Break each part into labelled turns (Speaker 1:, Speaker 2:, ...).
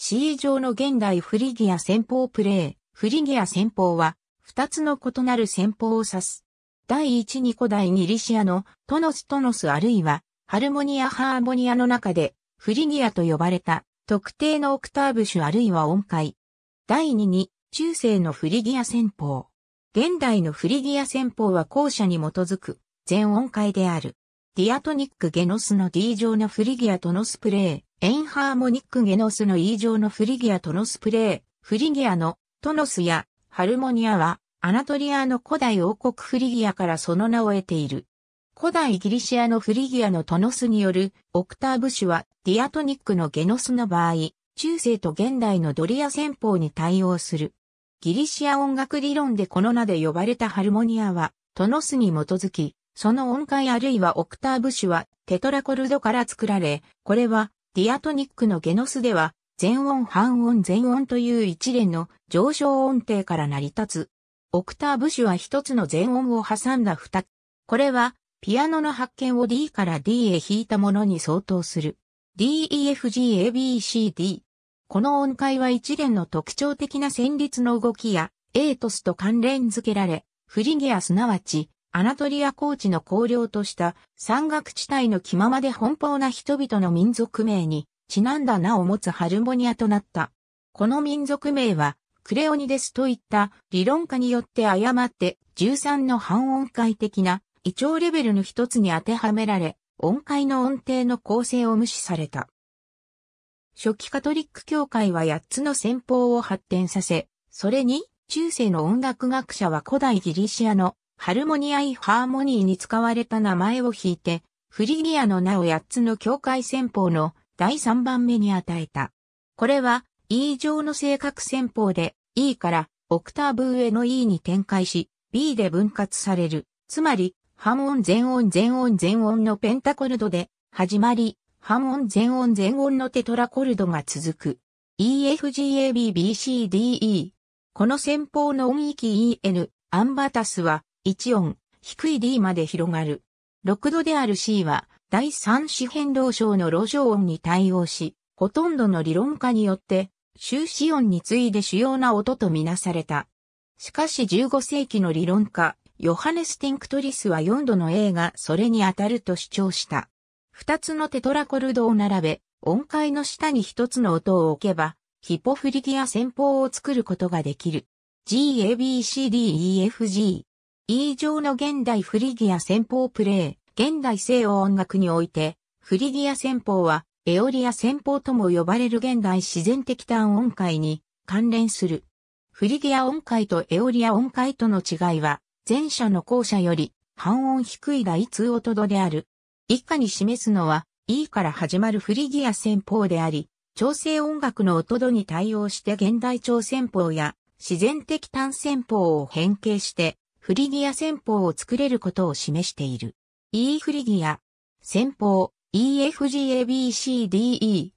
Speaker 1: C 上の現代フリギア戦法プレイ。フリギア戦法は、二つの異なる戦法を指す。第一に古代ギリシアのトノストノスあるいは、ハルモニアハーモニアの中で、フリギアと呼ばれた、特定のオクターブ種あるいは音階。第二に、中世のフリギア戦法。現代のフリギア戦法は後者に基づく、全音階である。ディアトニックゲノスの D 上のフリギアとノスプレー。エンハーモニックゲノスの異常のフリギアトノスプレー、フリギアのトノスやハルモニアは、アナトリアの古代王国フリギアからその名を得ている。古代ギリシアのフリギアのトノスによるオクターブ種はディアトニックのゲノスの場合、中世と現代のドリア戦法に対応する。ギリシア音楽理論でこの名で呼ばれたハルモニアは、トノスに基づき、その音階あるいはオクターブ種はテトラコルドから作られ、これはディアトニックのゲノスでは、全音半音全音という一連の上昇音程から成り立つ。オクターブ種は一つの全音を挟んだ二つ。これは、ピアノの発見を D から D へ弾いたものに相当する。DEFGABCD。この音階は一連の特徴的な旋律の動きや、エートスと関連付けられ、フリゲアすなわち、アナトリア高地の荒領とした山岳地帯の気ままで奔放な人々の民族名にちなんだ名を持つハルモニアとなった。この民族名はクレオニデスといった理論家によって誤って13の半音階的な異腸レベルの一つに当てはめられ、音階の音程の構成を無視された。初期カトリック教会は8つの戦法を発展させ、それに中世の音楽学者は古代ギリシアのハルモニアイ・ハーモニーに使われた名前を引いて、フリギアの名を8つの境界戦法の第3番目に与えた。これは E 上の正確戦法で E からオクターブ上の E に展開し B で分割される。つまり、半音全音全音全音のペンタコルドで始まり、半音全音全音のテトラコルドが続く。EFGABBCDE。この戦法の音域 EN、アンバタスは1音、低い D まで広がる。6度である C は、第3四辺動症の路上音に対応し、ほとんどの理論家によって、終始音に次いで主要な音とみなされた。しかし15世紀の理論家、ヨハネス・ティンクトリスは4度の A がそれに当たると主張した。2つのテトラコルドを並べ、音階の下に1つの音を置けば、ヒポフリギア戦法を作ることができる。G, A, B, C, D, E, F, G。E 上の現代フリギア戦法プレイ、現代西洋音楽において、フリギア戦法は、エオリア戦法とも呼ばれる現代自然的単音階に関連する。フリギア音階とエオリア音階との違いは、前者の後者より半音低い第通音度である。以下に示すのは、E から始まるフリギア戦法であり、調整音楽の音度に対応して現代調戦法や自然的単戦法を変形してフリギア戦法を作れることを示している。E フリギア、戦法、EFGABCDE。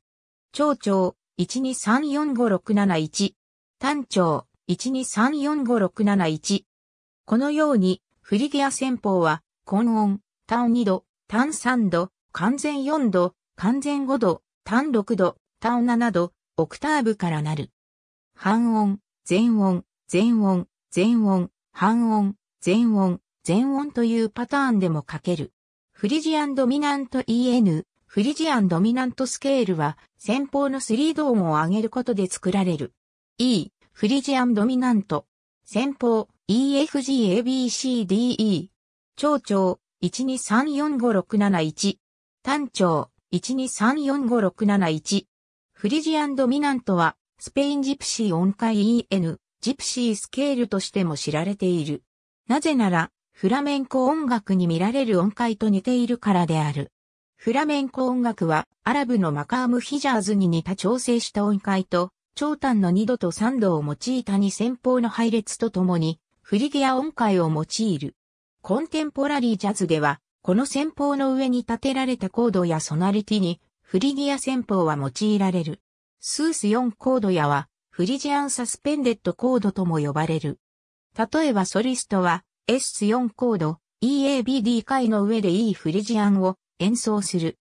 Speaker 1: 長長、1 2 3 4 5 6 7 1単長、123456771。このように、フリギア戦法は、根音、単2度、単3度、完全4度、完全5度、単6度、単7度、オクターブからなる。半音、全音、全音、全音、半音、全音、全音というパターンでも書ける。フリジアンドミナント EN、フリジアンドミナントスケールは、先方のスリード音を上げることで作られる。E、フリジアンドミナント。先方、EFGABCDE。長調、1 2 3 4 5 6 7 1単調、123456771。フリジアンドミナントは、スペインジプシー音階 EN、ジプシースケールとしても知られている。なぜなら、フラメンコ音楽に見られる音階と似ているからである。フラメンコ音楽は、アラブのマカームヒジャーズに似た調整した音階と、長短の2度と3度を用いた2戦法の配列とともに、フリギア音階を用いる。コンテンポラリージャズでは、この戦法の上に立てられたコードやソナリティに、フリギア戦法は用いられる。スース4コードやは、フリジアンサスペンデッドコードとも呼ばれる。例えばソリストは S4 コード EABD 回の上で E フリジアンを演奏する。